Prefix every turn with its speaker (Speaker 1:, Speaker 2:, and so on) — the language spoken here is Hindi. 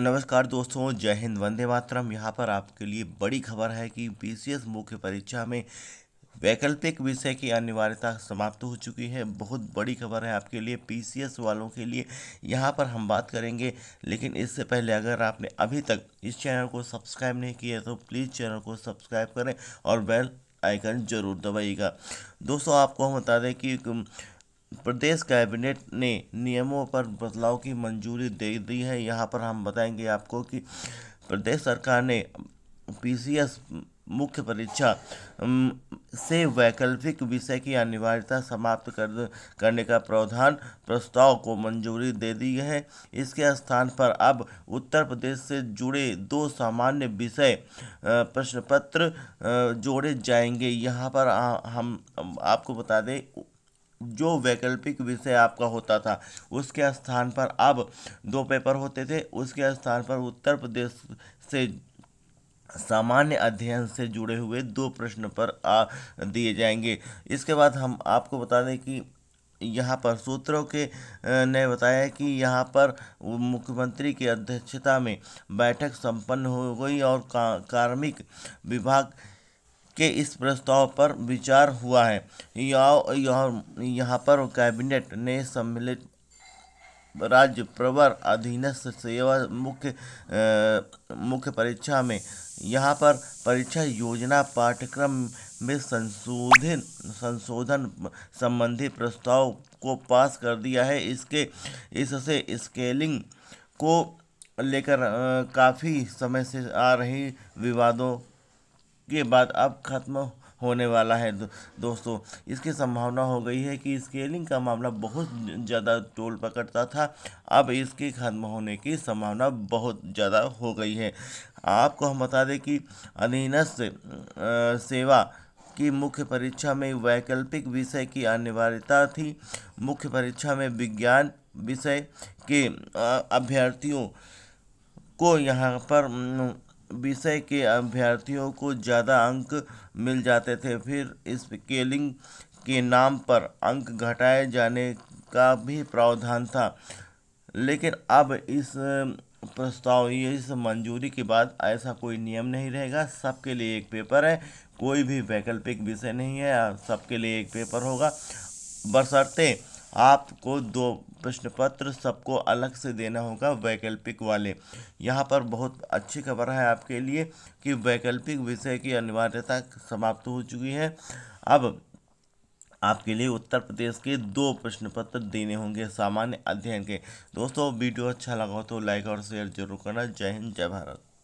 Speaker 1: नमस्कार दोस्तों जय हिंद वंदे मातरम यहाँ पर आपके लिए बड़ी खबर है कि बीसीएस मुख्य परीक्षा में वैकल्पिक विषय की अनिवार्यता समाप्त हो चुकी है बहुत बड़ी खबर है आपके लिए पीसीएस वालों के लिए यहाँ पर हम बात करेंगे लेकिन इससे पहले अगर आपने अभी तक इस चैनल को सब्सक्राइब नहीं किया तो प्लीज़ चैनल को सब्सक्राइब करें और बेल आइकन जरूर दबाइएगा दोस्तों आपको हम बता दें कि प्रदेश कैबिनेट ने नियमों पर बदलाव की मंजूरी दे दी है यहाँ पर हम बताएंगे आपको कि प्रदेश सरकार ने पीसीएस मुख्य परीक्षा से वैकल्पिक विषय की अनिवार्यता समाप्त कर करने का प्रावधान प्रस्ताव को मंजूरी दे दी है इसके स्थान पर अब उत्तर प्रदेश से जुड़े दो सामान्य विषय प्रश्न पत्र जोड़े जाएंगे यहाँ पर हम आपको बता दें जो वैकल्पिक विषय आपका होता था उसके स्थान पर अब दो पेपर होते थे उसके स्थान पर उत्तर प्रदेश से सामान्य अध्ययन से जुड़े हुए दो प्रश्न पर दिए जाएंगे इसके बाद हम आपको बता दें कि यहाँ पर सूत्रों के ने बताया कि यहाँ पर मुख्यमंत्री की अध्यक्षता में बैठक संपन्न हो गई और का, कार्मिक विभाग के इस प्रस्ताव पर विचार हुआ है या यहाँ पर कैबिनेट ने सम्मिलित राज्य प्रवर अधीनस्थ सेवा मुख्य मुख्य परीक्षा में यहाँ पर परीक्षा योजना पाठ्यक्रम में संशोधन संशोधन संबंधी प्रस्ताव को पास कर दिया है इसके इससे स्केलिंग को लेकर काफ़ी समय से आ रही विवादों के बाद अब खत्म होने वाला है दो, दोस्तों इसकी संभावना हो गई है कि स्केलिंग का मामला बहुत ज़्यादा टोल पकड़ता था अब इसके खत्म होने की संभावना बहुत ज़्यादा हो गई है आपको हम बता दें कि अधीनस्थ से, सेवा की मुख्य परीक्षा में वैकल्पिक विषय की अनिवार्यता थी मुख्य परीक्षा में विज्ञान विषय के अभ्यर्थियों को यहाँ पर विषय के अभ्यर्थियों को ज़्यादा अंक मिल जाते थे फिर स्केलिंग के नाम पर अंक घटाए जाने का भी प्रावधान था लेकिन अब इस प्रस्ताव इस मंजूरी के बाद ऐसा कोई नियम नहीं रहेगा सबके लिए एक पेपर है कोई भी वैकल्पिक विषय नहीं है सबके लिए एक पेपर होगा बरसरते आपको दो प्रश्न पत्र सबको अलग से देना होगा वैकल्पिक वाले यहाँ पर बहुत अच्छी खबर है आपके लिए कि वैकल्पिक विषय की अनिवार्यता समाप्त हो चुकी है अब आपके लिए उत्तर प्रदेश के दो प्रश्न पत्र देने होंगे सामान्य अध्ययन के दोस्तों वीडियो अच्छा लगा तो लाइक और शेयर जरूर करना जय हिंद जय भारत